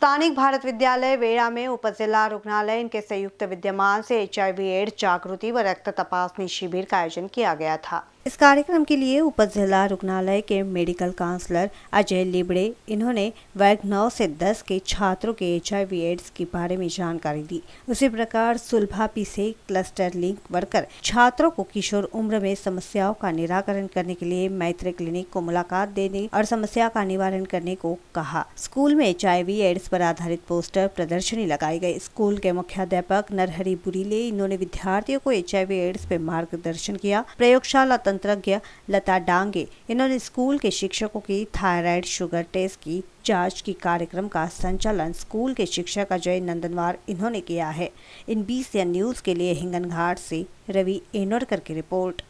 स्थानिक भारत विद्यालय वेड़ा में उपजिला रुग्णालय इनके संयुक्त विद्यमान से एचआईवी एड्स जागृति व रक्त तपासनी शिविर का आयोजन किया गया था इस कार्यक्रम के लिए उप जिला रुग्णालय के मेडिकल काउंसलर अजय लिबड़े इन्होंने वर्ग नौ से दस के छात्रों के एच एड्स के बारे में जानकारी दी उसी प्रकार सुलभा पीसे क्लस्टर लिंक वर्कर छात्रों को किशोर उम्र में समस्याओं का निराकरण करने के लिए मैत्री क्लिनिक को मुलाकात देने और समस्या का निवारण करने को कहा स्कूल में एच एड्स पर आधारित पोस्टर प्रदर्शनी लगाई गयी स्कूल के मुख्याध्यापक नरहरी बुरीले इन्होंने विद्यार्थियों को एच एड्स पे मार्गदर्शन किया प्रयोगशाला तंत्रज्ञ लता डांगे इन्होंने स्कूल के शिक्षकों की थायराइड शुगर टेस्ट की जांच की कार्यक्रम का संचालन स्कूल के शिक्षक अजय नंदनवार इन्होंने किया है इन बीस न्यूज़ के लिए हिंगनघाट से रवि एनोरकर की रिपोर्ट